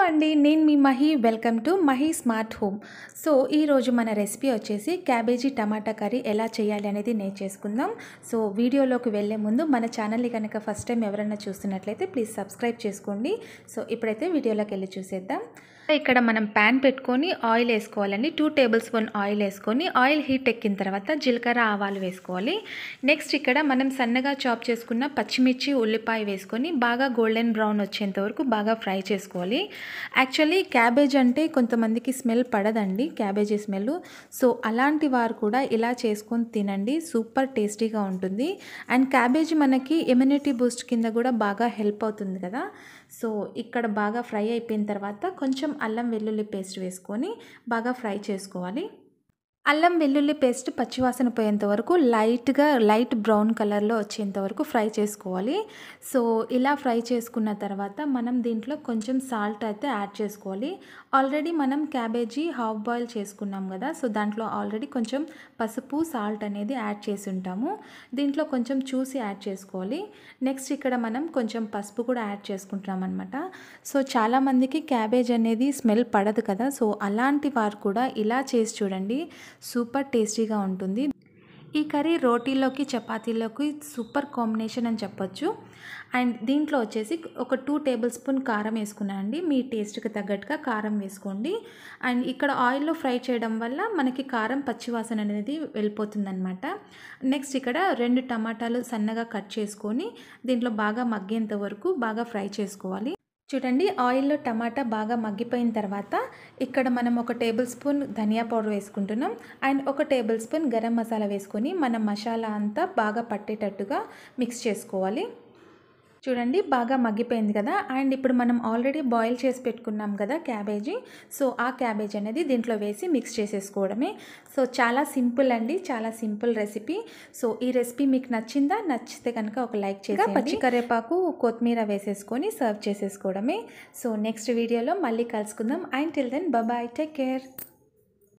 hello అండి నేను మీ Mahi welcome to Mahi smart home so ఈరోజు మన రెసిపీ వచ్చేసి క్యాబేజీ టమాటా కర్రీ ఎలా చేయాలి అనేది నేను చేసుకుందాం సో వీడియోలోకి వెళ్ళే ముందు మన ఛానల్ని కనుక ఫస్ట్ టైం ఎవరైనా చూస్తున్నట్లయితే ప్లీజ్ సబ్స్క్రైబ్ చేసుకోండి సో ఇప్పుడైతే వీడియోలోకి వెళ్ళి చూసేద్దాం ఇక్కడ మనం ప్యాన్ పెట్టుకొని ఆయిల్ వేసుకోవాలండి టూ టేబుల్ స్పూన్ ఆయిల్ వేసుకొని ఆయిల్ హీట్ ఎక్కిన తర్వాత జీలకర్ర ఆవాలు వేసుకోవాలి నెక్స్ట్ ఇక్కడ మనం సన్నగా చాప్ చేసుకున్న పచ్చిమిర్చి ఉల్లిపాయ వేసుకొని బాగా గోల్డెన్ బ్రౌన్ వచ్చేంత వరకు బాగా ఫ్రై చేసుకోవాలి యాక్చువల్లీ క్యాబేజ్ అంటే కొంతమందికి స్మెల్ పడదండి క్యాబేజీ స్మెల్ సో అలాంటి వారు కూడా ఇలా చేసుకొని తినండి సూపర్ టేస్టీగా ఉంటుంది అండ్ క్యాబేజ్ మనకి ఇమ్యూనిటీ బూస్ట్ కింద కూడా బాగా హెల్ప్ అవుతుంది కదా సో ఇక్కడ బాగా ఫ్రై అయిపోయిన తర్వాత కొంచెం అల్లం వెల్లుల్లి పేస్ట్ వేసుకొని బాగా ఫ్రై చేసుకోవాలి అల్లం వెల్లుల్లి పేస్ట్ పచ్చివాసన పోయేంత వరకు లైట్గా లైట్ బ్రౌన్ కలర్లో వచ్చేంత వరకు ఫ్రై చేసుకోవాలి సో ఇలా ఫ్రై చేసుకున్న తర్వాత మనం దీంట్లో కొంచెం సాల్ట్ అయితే యాడ్ చేసుకోవాలి ఆల్రెడీ మనం క్యాబేజీ హాఫ్ బాయిల్ చేసుకున్నాం కదా సో దాంట్లో ఆల్రెడీ కొంచెం పసుపు సాల్ట్ అనేది యాడ్ చేసి ఉంటాము దీంట్లో కొంచెం చూసి యాడ్ చేసుకోవాలి నెక్స్ట్ ఇక్కడ మనం కొంచెం పసుపు కూడా యాడ్ చేసుకుంటున్నాం అనమాట సో చాలామందికి క్యాబేజ్ అనేది స్మెల్ పడదు కదా సో అలాంటి వారు కూడా ఇలా చేసి చూడండి సూపర్ టేస్టీగా ఉంటుంది ఈ కర్రీ రోటీలోకి చపాతీలోకి సూపర్ కాంబినేషన్ అని చెప్పొచ్చు అండ్ దీంట్లో వచ్చేసి ఒక టూ టేబుల్ స్పూన్ కారం వేసుకున్నాను అండి మీ టేస్ట్కి తగ్గట్టుగా కారం వేసుకోండి అండ్ ఇక్కడ ఆయిల్లో ఫ్రై చేయడం వల్ల మనకి కారం పచ్చివాసన అనేది వెళ్ళిపోతుందనమాట నెక్స్ట్ ఇక్కడ రెండు టమాటాలు సన్నగా కట్ చేసుకొని దీంట్లో బాగా మగ్గేంత వరకు బాగా ఫ్రై చేసుకోవాలి చూడండి ఆయిల్లో టమాటా బాగా మగ్గిపోయిన తర్వాత ఇక్కడ మనం ఒక టేబుల్ స్పూన్ ధనియా పౌడర్ వేసుకుంటున్నాం అండ్ ఒక టేబుల్ స్పూన్ గరం మసాలా వేసుకొని మన మసాలా అంతా బాగా పట్టేటట్టుగా మిక్స్ చేసుకోవాలి చూడండి బాగా మగ్గిపోయింది కదా అండ్ ఇప్పుడు మనం ఆల్రెడీ బాయిల్ చేసి పెట్టుకున్నాం కదా క్యాబేజీ సో ఆ క్యాబేజ్ అనేది దీంట్లో వేసి మిక్స్ చేసేసుకోవడమే సో చాలా సింపుల్ అండి చాలా సింపుల్ రెసిపీ సో ఈ రెసిపీ మీకు నచ్చిందా నచ్చితే కనుక ఒక లైక్ చేసి పచ్చి కరివేపాకు కొత్తిమీర వేసేసుకొని సర్వ్ చేసేసుకోవడమే సో నెక్స్ట్ వీడియోలో మళ్ళీ కలుసుకుందాం and till then bye take care